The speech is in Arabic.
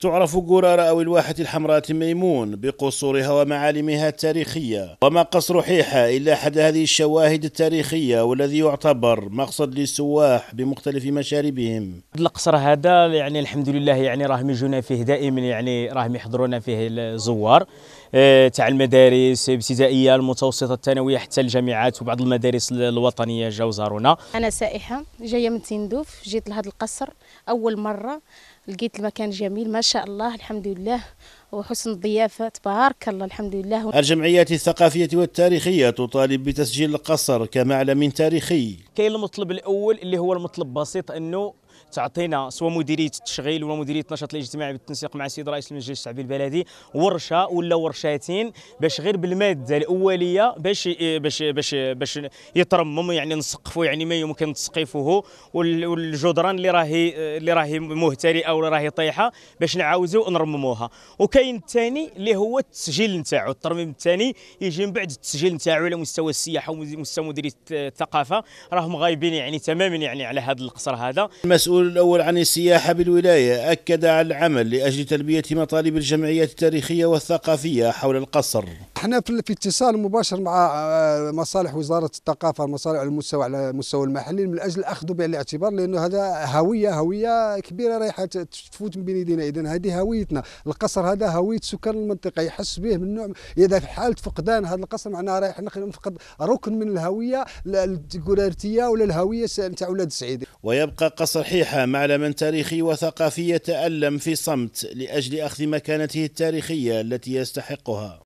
تعرف قرار أو الواحة الحمراء ميمون بقصورها ومعالمها التاريخية وما قصر حيحة إلا أحد هذه الشواهد التاريخية والذي يعتبر مقصد للسواح بمختلف مشاربهم القصر هذا يعني الحمد لله يعني راهم يجونا فيه دائما يعني راهم يحضرونا فيه الزوار آه، تاع المدارس الابتدائيه المتوسطه الثانويه حتى الجامعات وبعض المدارس الوطنيه جاو زارونا انا سائحه جايه من تندوف جيت لهذا القصر اول مره لقيت المكان جميل ما شاء الله الحمد لله وحسن الضيافة تبارك الله الحمد لله الجمعيات الثقافية والتاريخية تطالب بتسجيل القصر كمعلم تاريخي كاين المطلب الأول اللي هو المطلب بسيط أنه تعطينا سواء مديريه التشغيل ولا مديريه النشاط الاجتماعي بالتنسيق مع السيد رئيس المجلس الشعبي البلدي ورشه ولا ورشاتين باش غير بالماده الاوليه باش باش باش باش يترمم يعني نسقفوا يعني ما يمكن تسقيفه والجدران اللي راهي اللي راهي مهترئه ولا راهي طايحه باش نعاودوا نرمموها وكاين الثاني اللي هو التسجيل نتاعو الترميم الثاني يجي من بعد التسجيل نتاعو على مستوى السياحه ومستوى مديريه الثقافه راهم غايبين يعني تماما يعني على هذا القصر هذا المسؤول الأول عن السياحة بالولاية أكد على العمل لأجل تلبية مطالب الجمعيات التاريخية والثقافية حول القصر احنا في اتصال مباشر مع آه، آه، مصالح وزاره الثقافه مصالح المستوى على المستوى المحلي من اجل اخذه بعين الاعتبار لانه هذا هويه هويه كبيره رايحه تفوت من بين ايدينا اذا هذه هويتنا القصر هذا هويه سكان المنطقه يحس به من نوع اذا في حاله فقدان هذا القصر معناها رايح نفقد ركن من الهويه الكولارتيه ولا الهويه نتاع ولاد سعيد ويبقى قصر حيحة معلما تاريخي وثقافي يتألم في صمت لأجل أخذ مكانته التاريخية التي يستحقها